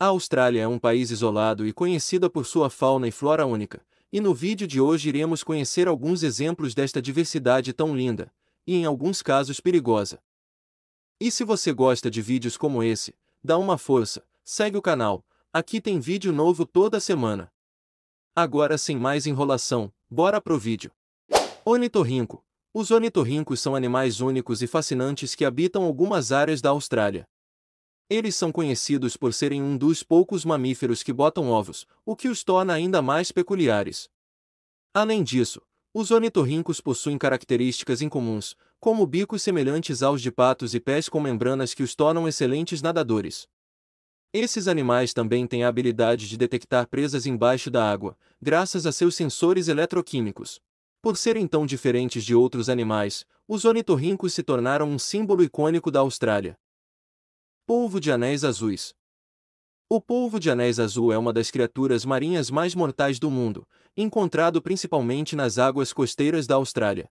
A Austrália é um país isolado e conhecida por sua fauna e flora única, e no vídeo de hoje iremos conhecer alguns exemplos desta diversidade tão linda, e em alguns casos perigosa. E se você gosta de vídeos como esse, dá uma força, segue o canal, aqui tem vídeo novo toda semana. Agora sem mais enrolação, bora pro vídeo. Ornitorrinco. Os onitorrincos são animais únicos e fascinantes que habitam algumas áreas da Austrália. Eles são conhecidos por serem um dos poucos mamíferos que botam ovos, o que os torna ainda mais peculiares. Além disso, os ornitorrincos possuem características incomuns, como bicos semelhantes aos de patos e pés com membranas que os tornam excelentes nadadores. Esses animais também têm a habilidade de detectar presas embaixo da água, graças a seus sensores eletroquímicos. Por serem tão diferentes de outros animais, os ornitorrincos se tornaram um símbolo icônico da Austrália. Polvo de anéis azuis. O polvo de anéis azul é uma das criaturas marinhas mais mortais do mundo, encontrado principalmente nas águas costeiras da Austrália.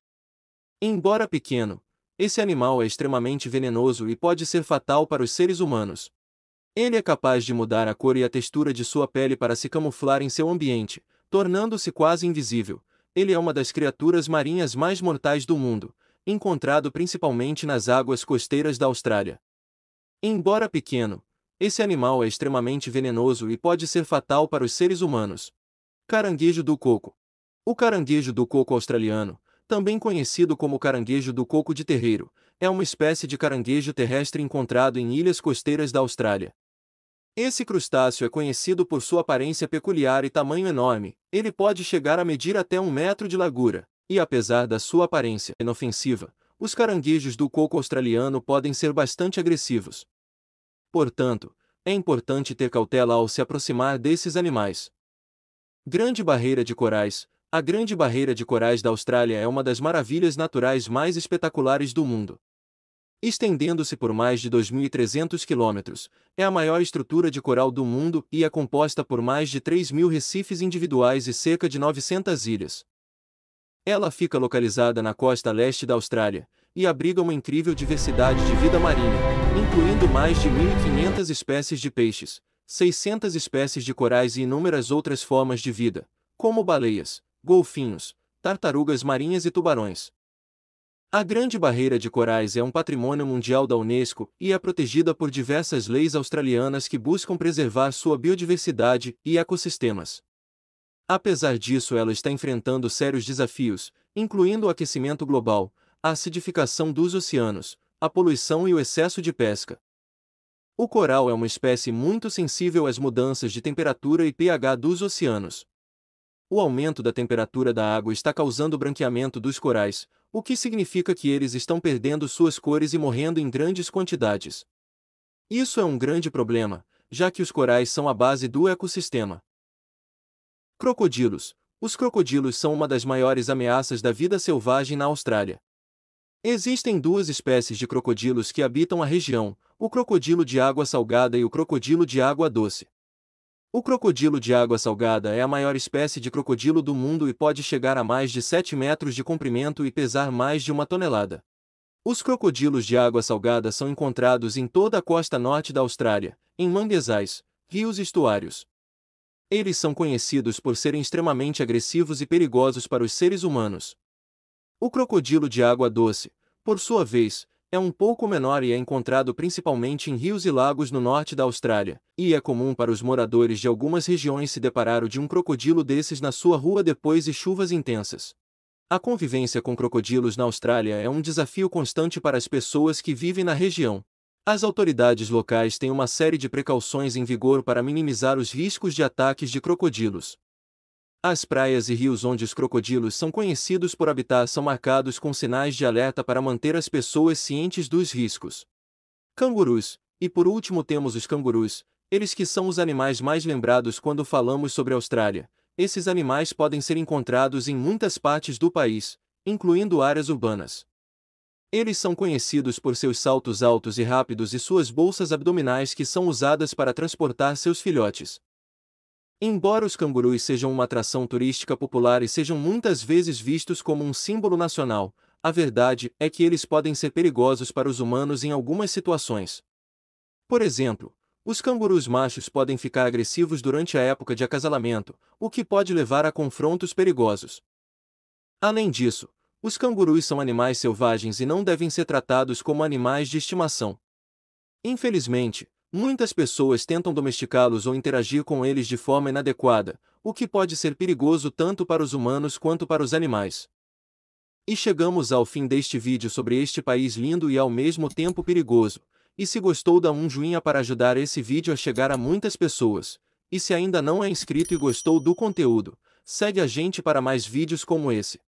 Embora pequeno, esse animal é extremamente venenoso e pode ser fatal para os seres humanos. Ele é capaz de mudar a cor e a textura de sua pele para se camuflar em seu ambiente, tornando-se quase invisível. Ele é uma das criaturas marinhas mais mortais do mundo, encontrado principalmente nas águas costeiras da Austrália. Embora pequeno, esse animal é extremamente venenoso e pode ser fatal para os seres humanos. Caranguejo do coco. O caranguejo do coco australiano, também conhecido como caranguejo do coco de terreiro, é uma espécie de caranguejo terrestre encontrado em ilhas costeiras da Austrália. Esse crustáceo é conhecido por sua aparência peculiar e tamanho enorme, ele pode chegar a medir até um metro de largura, e apesar da sua aparência inofensiva, os caranguejos do coco australiano podem ser bastante agressivos. Portanto, é importante ter cautela ao se aproximar desses animais. Grande Barreira de Corais A Grande Barreira de Corais da Austrália é uma das maravilhas naturais mais espetaculares do mundo. Estendendo-se por mais de 2.300 quilômetros, é a maior estrutura de coral do mundo e é composta por mais de 3.000 recifes individuais e cerca de 900 ilhas. Ela fica localizada na costa leste da Austrália e abriga uma incrível diversidade de vida marinha, incluindo mais de 1.500 espécies de peixes, 600 espécies de corais e inúmeras outras formas de vida, como baleias, golfinhos, tartarugas marinhas e tubarões. A Grande Barreira de Corais é um patrimônio mundial da Unesco e é protegida por diversas leis australianas que buscam preservar sua biodiversidade e ecossistemas. Apesar disso, ela está enfrentando sérios desafios, incluindo o aquecimento global, a acidificação dos oceanos, a poluição e o excesso de pesca. O coral é uma espécie muito sensível às mudanças de temperatura e pH dos oceanos. O aumento da temperatura da água está causando branqueamento dos corais, o que significa que eles estão perdendo suas cores e morrendo em grandes quantidades. Isso é um grande problema, já que os corais são a base do ecossistema. Crocodilos. Os crocodilos são uma das maiores ameaças da vida selvagem na Austrália. Existem duas espécies de crocodilos que habitam a região, o crocodilo de água salgada e o crocodilo de água doce. O crocodilo de água salgada é a maior espécie de crocodilo do mundo e pode chegar a mais de 7 metros de comprimento e pesar mais de uma tonelada. Os crocodilos de água salgada são encontrados em toda a costa norte da Austrália, em manguezais, rios e estuários, eles são conhecidos por serem extremamente agressivos e perigosos para os seres humanos. O crocodilo de água doce, por sua vez, é um pouco menor e é encontrado principalmente em rios e lagos no norte da Austrália, e é comum para os moradores de algumas regiões se deparar de um crocodilo desses na sua rua depois de chuvas intensas. A convivência com crocodilos na Austrália é um desafio constante para as pessoas que vivem na região, as autoridades locais têm uma série de precauções em vigor para minimizar os riscos de ataques de crocodilos. As praias e rios onde os crocodilos são conhecidos por habitar são marcados com sinais de alerta para manter as pessoas cientes dos riscos. Cangurus, e por último temos os cangurus, eles que são os animais mais lembrados quando falamos sobre a Austrália. Esses animais podem ser encontrados em muitas partes do país, incluindo áreas urbanas. Eles são conhecidos por seus saltos altos e rápidos e suas bolsas abdominais que são usadas para transportar seus filhotes. Embora os cangurus sejam uma atração turística popular e sejam muitas vezes vistos como um símbolo nacional, a verdade é que eles podem ser perigosos para os humanos em algumas situações. Por exemplo, os cangurus machos podem ficar agressivos durante a época de acasalamento, o que pode levar a confrontos perigosos. Além disso, os cangurus são animais selvagens e não devem ser tratados como animais de estimação. Infelizmente, muitas pessoas tentam domesticá-los ou interagir com eles de forma inadequada, o que pode ser perigoso tanto para os humanos quanto para os animais. E chegamos ao fim deste vídeo sobre este país lindo e ao mesmo tempo perigoso. E se gostou dá um joinha para ajudar esse vídeo a chegar a muitas pessoas. E se ainda não é inscrito e gostou do conteúdo, segue a gente para mais vídeos como esse.